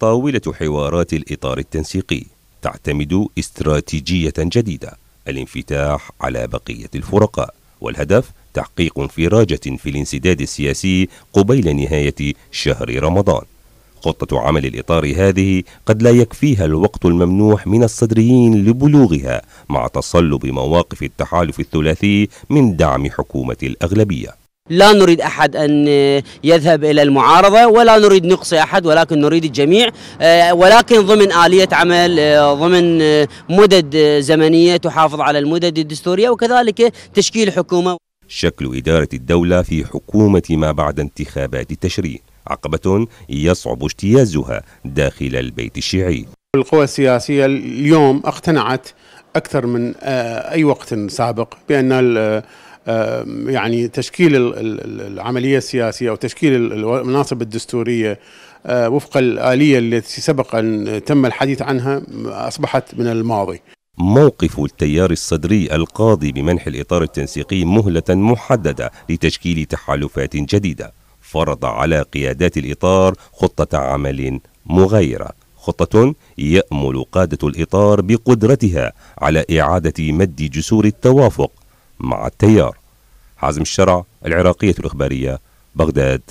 طاولة حوارات الإطار التنسيقي تعتمد استراتيجية جديدة الانفتاح على بقية الفرقاء والهدف تحقيق انفراجة في الانسداد السياسي قبيل نهاية شهر رمضان خطة عمل الإطار هذه قد لا يكفيها الوقت الممنوح من الصدريين لبلوغها مع تصلب مواقف التحالف الثلاثي من دعم حكومة الأغلبية لا نريد أحد أن آه، يذهب إلى المعارضة ولا نريد نقصي أحد ولكن نريد الجميع آه، ولكن ضمن آلية عمل آه، ضمن مدد زمنية تحافظ على المدد الدستورية وكذلك تشكيل حكومة شكل إدارة الدولة في حكومة ما بعد انتخابات التشريع عقبة يصعب اجتيازها داخل البيت الشيعي القوى السياسية اليوم اقتنعت أكثر من أي وقت سابق بأن يعني تشكيل العملية السياسية وتشكيل المناصب الدستورية آه، وفق الآلية التي سبق أن تم الحديث عنها أصبحت من الماضي موقف التيار الصدري القاضي بمنح الإطار التنسيقي مهلة محددة لتشكيل تحالفات جديدة فرض على قيادات الإطار خطة عمل مغايرة خطة يأمل قادة الإطار بقدرتها على إعادة مد جسور التوافق مع التيار حازم الشرع العراقية الإخبارية بغداد